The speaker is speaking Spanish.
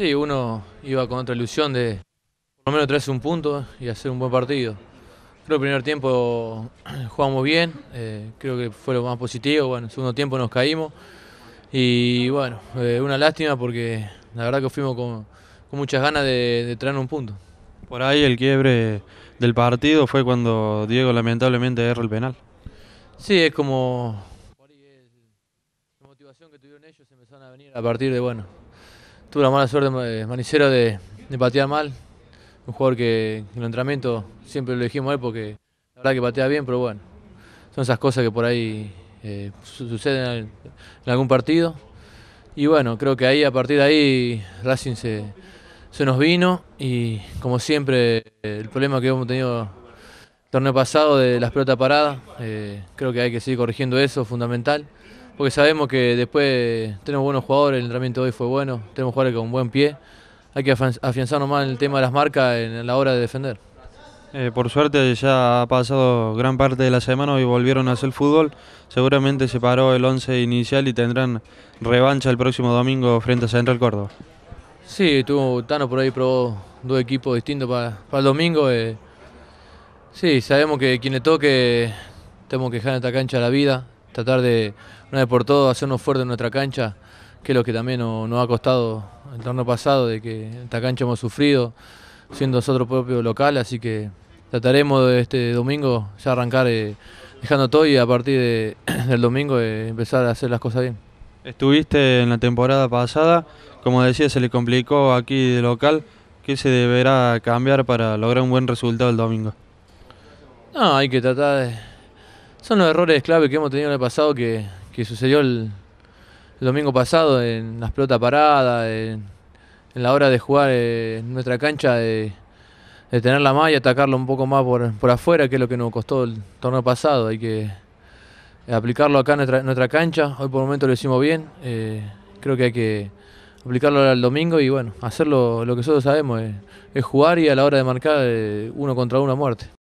Sí, uno iba con otra ilusión de por lo menos traerse un punto y hacer un buen partido. Creo que el primer tiempo jugamos bien, eh, creo que fue lo más positivo. Bueno, el segundo tiempo nos caímos y bueno, eh, una lástima porque la verdad que fuimos con, muchas ganas de, traer un punto. Por ahí el quiebre del partido fue cuando Diego lamentablemente erró el penal. Sí, es como la motivación que tuvieron ellos empezaron a venir a partir de bueno tuve la mala suerte eh, manicero de, patear mal. Un jugador que en el entrenamiento siempre lo dijimos a él porque la verdad que patea bien, pero bueno, son esas cosas que por ahí eh, suceden en algún partido. Y bueno, creo que ahí a partir de ahí Racing se, nos vino y como siempre el problema que hemos tenido el torneo pasado de las pelotas paradas, eh, creo que hay que seguir corrigiendo eso, fundamental porque sabemos que después tenemos buenos jugadores, el entrenamiento de hoy fue bueno, tenemos jugadores con buen pie, hay que afianzarnos más en el tema de las marcas en la hora de defender. Eh, por suerte ya ha pasado gran parte de la semana y volvieron a hacer fútbol. Seguramente se paró el 11 inicial y tendrán revancha el próximo domingo frente a Central Córdoba. Sí, estuvo Tano por ahí probó dos equipos distintos para, el domingo. Eh. Sí, sabemos que quien le toque tenemos que dejar en esta cancha la vida, tratar de una vez por todas hacernos fuerte en nuestra cancha, que es lo que también nos, ha costado el torneo pasado, de que esta cancha hemos sufrido, siendo nosotros propio local, así que trataremos de este domingo ya arrancar eh, dejando todo y a partir del domingo eh, empezar a hacer las cosas bien. Estuviste en la temporada pasada, como decía, se le complicó aquí de local. ¿Qué se deberá cambiar para lograr un buen resultado el domingo? No, hay que tratar de son los errores clave que hemos tenido en el pasado que, sucedió el, domingo pasado en las pelotas paradas, en, la hora de jugar eh, en nuestra cancha, de, tener la malla, atacarlo un poco más por, afuera, que es lo que nos costó el torneo pasado. Hay que eh, aplicarlo acá en nuestra, cancha. Hoy por el momento lo hicimos bien. Eh, creo que hay que aplicarlo el domingo y bueno, hacerlo lo que nosotros sabemos, es jugar y a la hora de marcar uno contra uno a muerte.